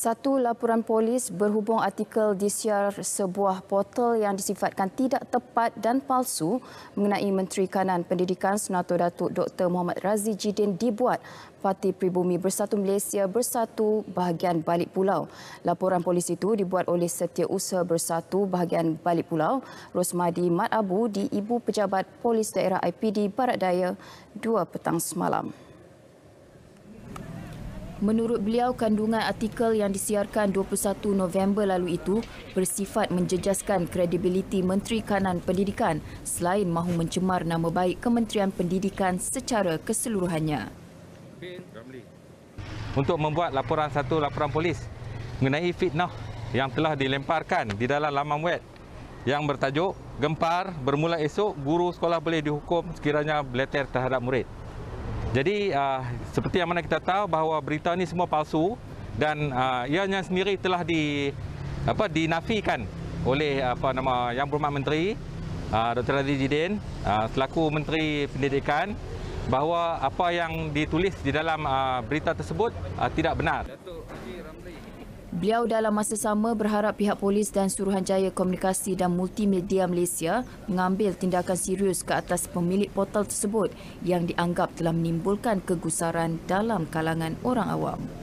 Satu laporan polis berhubung artikel disiar sebuah portal yang disifatkan tidak tepat dan palsu mengenai Menteri Kanan Pendidikan Senator Datuk Dr. Muhammad Razi Jidin dibuat Parti Pribumi Bersatu Malaysia Bersatu Bahagian Balik Pulau. Laporan polis itu dibuat oleh Setiausaha Bersatu Bahagian Balik Pulau Rosmadi Mat Abu di Ibu Pejabat Polis Daerah IPD Barat Daya 2 petang semalam. Menurut beliau, kandungan artikel yang disiarkan 21 November lalu itu bersifat menjejaskan kredibiliti Menteri Kanan Pendidikan selain mahu mencemar nama baik Kementerian Pendidikan secara keseluruhannya. Untuk membuat laporan satu laporan polis mengenai fitnah yang telah dilemparkan di dalam laman web yang bertajuk Gempar bermula esok, guru sekolah boleh dihukum sekiranya beleter terhadap murid. Jadi uh, seperti yang mana kita tahu bahawa berita ini semua palsu dan uh, ianya sendiri telah di apa dinafikan oleh apa nama yang berhormat menteri uh, ah, Dr. Razif Jidin uh, selaku menteri pendidikan bahawa apa yang ditulis di dalam uh, berita tersebut uh, tidak benar. Datuk Haji Ramli Beliau dalam masa sama berharap pihak polis dan Suruhanjaya Komunikasi dan Multimedia Malaysia mengambil tindakan serius ke atas pemilik portal tersebut yang dianggap telah menimbulkan kegusaran dalam kalangan orang awam.